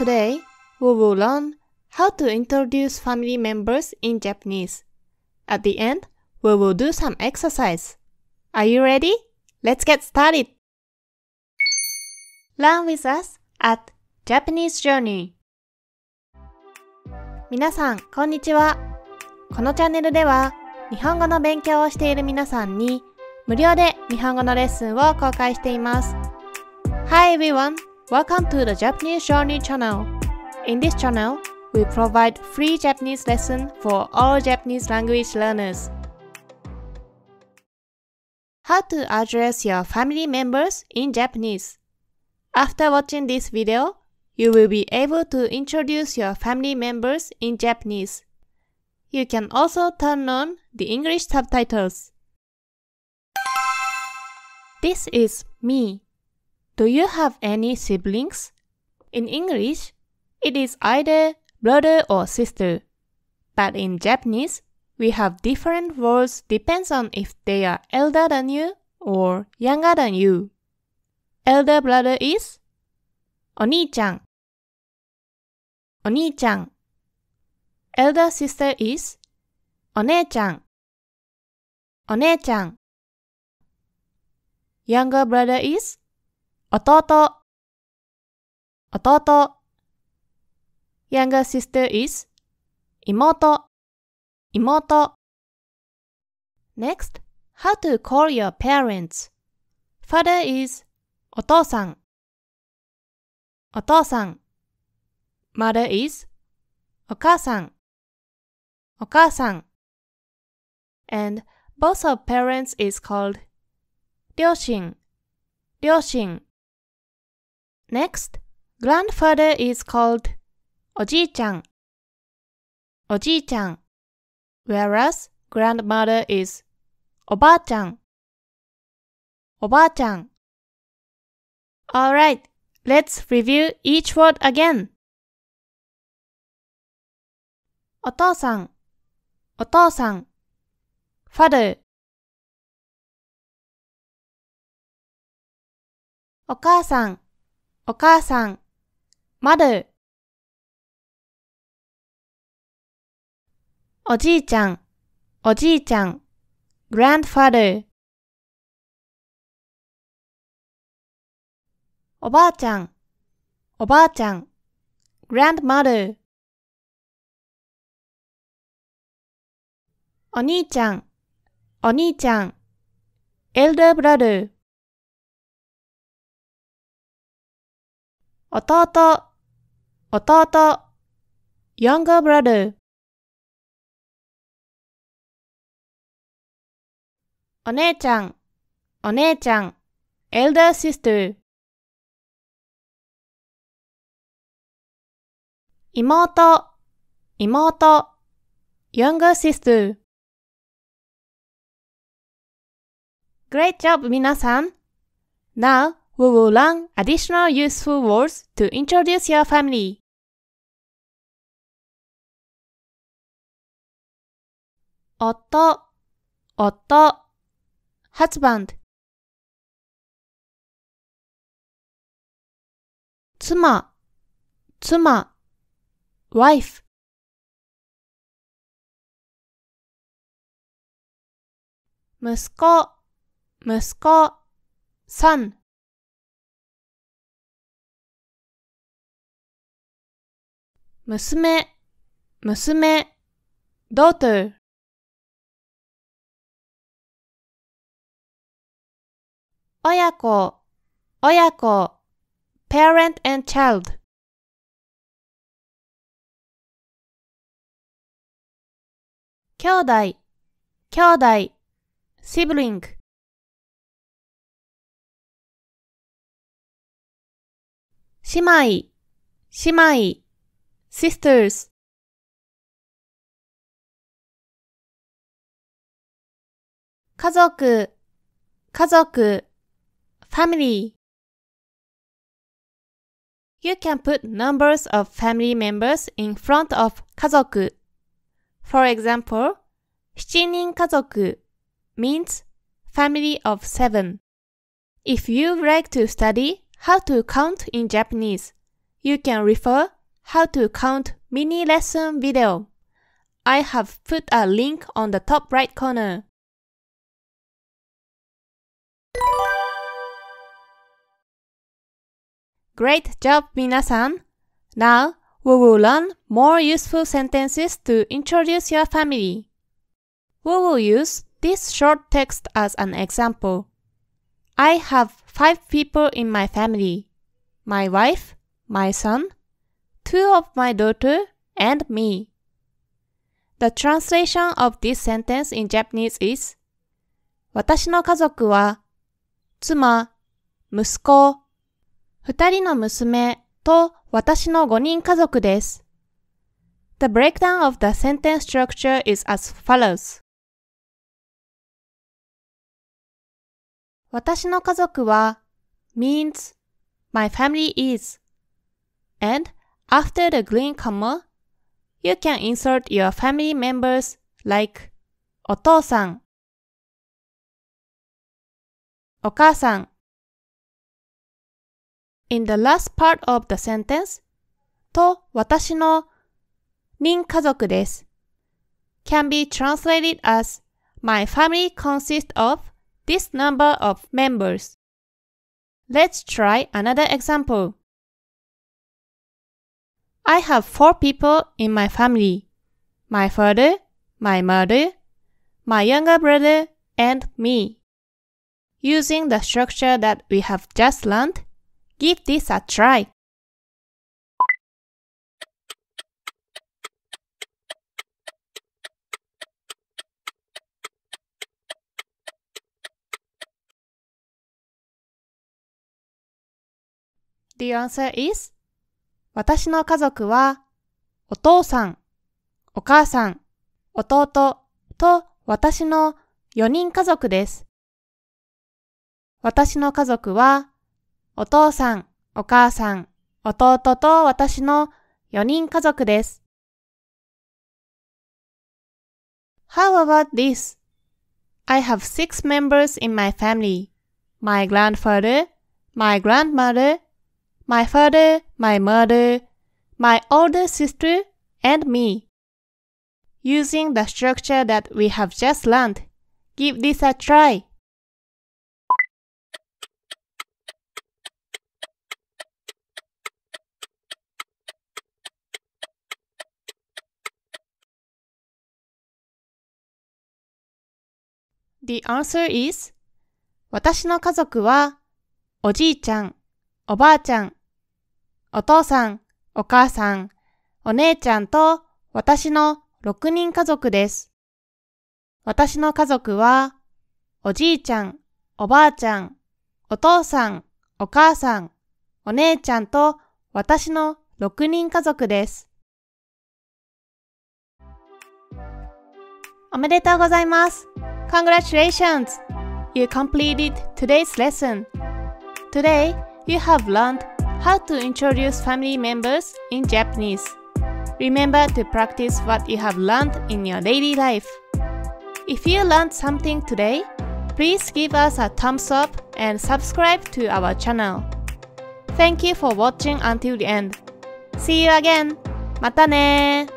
Today, we will learn how to introduce family members in Japanese. At the end, we will do some exercise. Are you ready? Let's get started! Learn with us at Japanese Journey 皆さん、こんにちは。このチャンネルでは、日本語の勉強をしている皆さんに、無料で日本語のレッスンを公開しています。Hi everyone! Welcome to the Japanese Journey channel. In this channel, we provide free Japanese lesson for all Japanese language learners. How to address your family members in Japanese. After watching this video, you will be able to introduce your family members in Japanese. You can also turn on the English subtitles. This is me. Do you have any siblings? In English, it is either brother or sister. But in Japanese, we have different words depends on if they are elder than you or younger than you. Elder brother is Oni-chan. Elder sister is Onee-chan. Younger brother is 弟弟 Younger sister is 妹妹 Next, how to call your parents? Father is お父さんお父さん Mother is お母さんお母さん and both of parents is called 両親両親 Next, grandfather is called Oji-chan. Oji-chan. Whereas grandmother is Oba-chan. Oba-chan. Alright, let's review each word again. お父さん、お父さん、father お母さん、まる。おじいちゃん、おじいちゃん、grandfather。おばあちゃん、おばあちゃん、grandmother。お兄ちゃん、お兄ちゃん、elder brother。弟、弟、younger brother お姉ちゃん、お姉ちゃん、elder sister 妹、妹、younger sister Great job 皆さん Now We will learn additional useful words to introduce your family. 夫、夫、husband 妻、妻、wife 息子、息子、son 娘、娘、daughter 親子、親子、parent and child 兄弟、兄弟、sibling 姉妹、姉妹 Sisters, family. You can put numbers of family members in front of 家族. For example, 7人家族 means family of 7. If you like to study how to count in Japanese, you can refer how to count mini lesson video. I have put a link on the top right corner. Great job, minasan! Now, we will learn more useful sentences to introduce your family. We will use this short text as an example. I have five people in my family. My wife, my son, two of my daughter and me. The translation of this sentence in Japanese is 私の家族は妻、息子、二人の娘と私の五人家族です。The breakdown of the sentence structure is as follows. 私の家族は means my family is and After the green comma, you can insert your family members like In the last part of the sentence, と私の人家族です。can be translated as My family consists of this number of members. Let's try another example. I have four people in my family. My father, my mother, my younger brother, and me. Using the structure that we have just learned, give this a try. The answer is 私の家族は、お父さん、お母さん、弟と私の4人家族です。私の家族は、お父さん、お母さん、弟と私の4人家族です。How about this? I have six members in my family. My grandfather, my grandmother, my father, my mother, my older sister, and me. Using the structure that we have just learned, give this a try. The answer is 私の家族はおじいちゃん、おばあちゃん、お父さん、お母さん、お姉ちゃんと私の6人家族です。私の家族は、おじいちゃん、おばあちゃん、お父さん、お母さん、お姉ちゃんと私の6人家族です。おめでとうございます。Congratulations! You completed today's lesson. Today, you have learned how to introduce family members in Japanese. Remember to practice what you have learned in your daily life. If you learned something today, please give us a thumbs up and subscribe to our channel. Thank you for watching until the end. See you again! またね